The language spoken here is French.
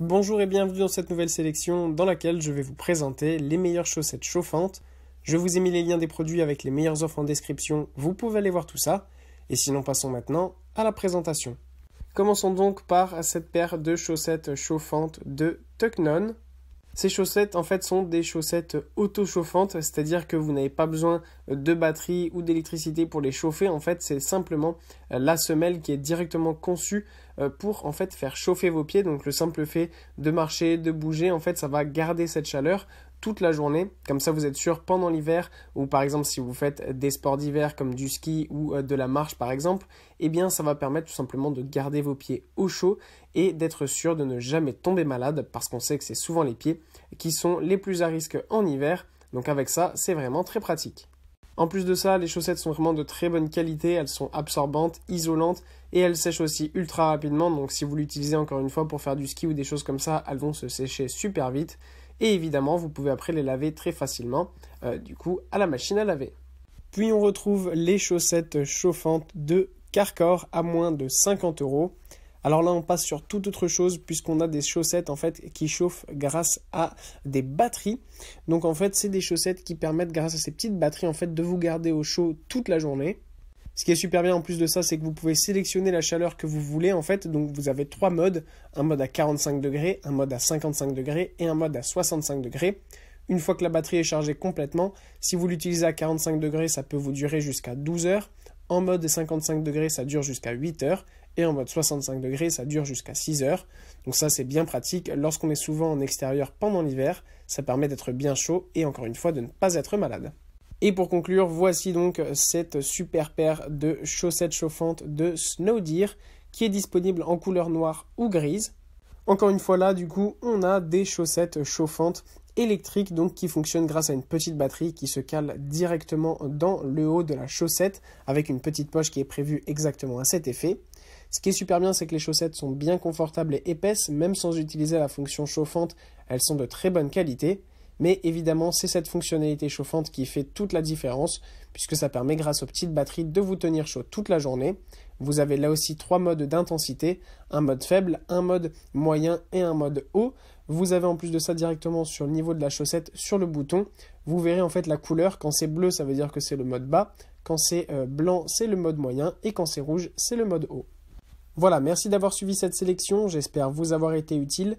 Bonjour et bienvenue dans cette nouvelle sélection dans laquelle je vais vous présenter les meilleures chaussettes chauffantes. Je vous ai mis les liens des produits avec les meilleures offres en description, vous pouvez aller voir tout ça. Et sinon passons maintenant à la présentation. Commençons donc par cette paire de chaussettes chauffantes de Tucknon. Ces chaussettes en fait sont des chaussettes auto-chauffantes, c'est-à-dire que vous n'avez pas besoin de batterie ou d'électricité pour les chauffer. En fait, c'est simplement euh, la semelle qui est directement conçue euh, pour en fait faire chauffer vos pieds. Donc le simple fait de marcher, de bouger, en fait, ça va garder cette chaleur toute la journée. Comme ça, vous êtes sûr pendant l'hiver, ou par exemple si vous faites des sports d'hiver comme du ski ou euh, de la marche par exemple, eh bien ça va permettre tout simplement de garder vos pieds au chaud et d'être sûr de ne jamais tomber malade, parce qu'on sait que c'est souvent les pieds qui sont les plus à risque en hiver. Donc avec ça, c'est vraiment très pratique. En plus de ça, les chaussettes sont vraiment de très bonne qualité, elles sont absorbantes, isolantes et elles sèchent aussi ultra rapidement. Donc si vous l'utilisez encore une fois pour faire du ski ou des choses comme ça, elles vont se sécher super vite. Et évidemment, vous pouvez après les laver très facilement, euh, du coup, à la machine à laver. Puis on retrouve les chaussettes chauffantes de Carcor à moins de 50 euros. Alors là, on passe sur toute autre chose puisqu'on a des chaussettes en fait qui chauffent grâce à des batteries. Donc en fait, c'est des chaussettes qui permettent grâce à ces petites batteries en fait de vous garder au chaud toute la journée. Ce qui est super bien en plus de ça, c'est que vous pouvez sélectionner la chaleur que vous voulez en fait. Donc vous avez trois modes, un mode à 45 degrés, un mode à 55 degrés et un mode à 65 degrés. Une fois que la batterie est chargée complètement, si vous l'utilisez à 45 degrés, ça peut vous durer jusqu'à 12 heures. En mode 55 degrés, ça dure jusqu'à 8 heures. Et en mode 65 degrés, ça dure jusqu'à 6 heures. Donc ça, c'est bien pratique. Lorsqu'on est souvent en extérieur pendant l'hiver, ça permet d'être bien chaud et encore une fois de ne pas être malade. Et pour conclure, voici donc cette super paire de chaussettes chauffantes de Snowdeer qui est disponible en couleur noire ou grise. Encore une fois là, du coup, on a des chaussettes chauffantes électriques donc qui fonctionnent grâce à une petite batterie qui se cale directement dans le haut de la chaussette avec une petite poche qui est prévue exactement à cet effet. Ce qui est super bien, c'est que les chaussettes sont bien confortables et épaisses, même sans utiliser la fonction chauffante, elles sont de très bonne qualité. Mais évidemment, c'est cette fonctionnalité chauffante qui fait toute la différence, puisque ça permet grâce aux petites batteries de vous tenir chaud toute la journée. Vous avez là aussi trois modes d'intensité, un mode faible, un mode moyen et un mode haut. Vous avez en plus de ça directement sur le niveau de la chaussette, sur le bouton. Vous verrez en fait la couleur, quand c'est bleu ça veut dire que c'est le mode bas, quand c'est euh, blanc c'est le mode moyen et quand c'est rouge c'est le mode haut. Voilà, merci d'avoir suivi cette sélection, j'espère vous avoir été utile.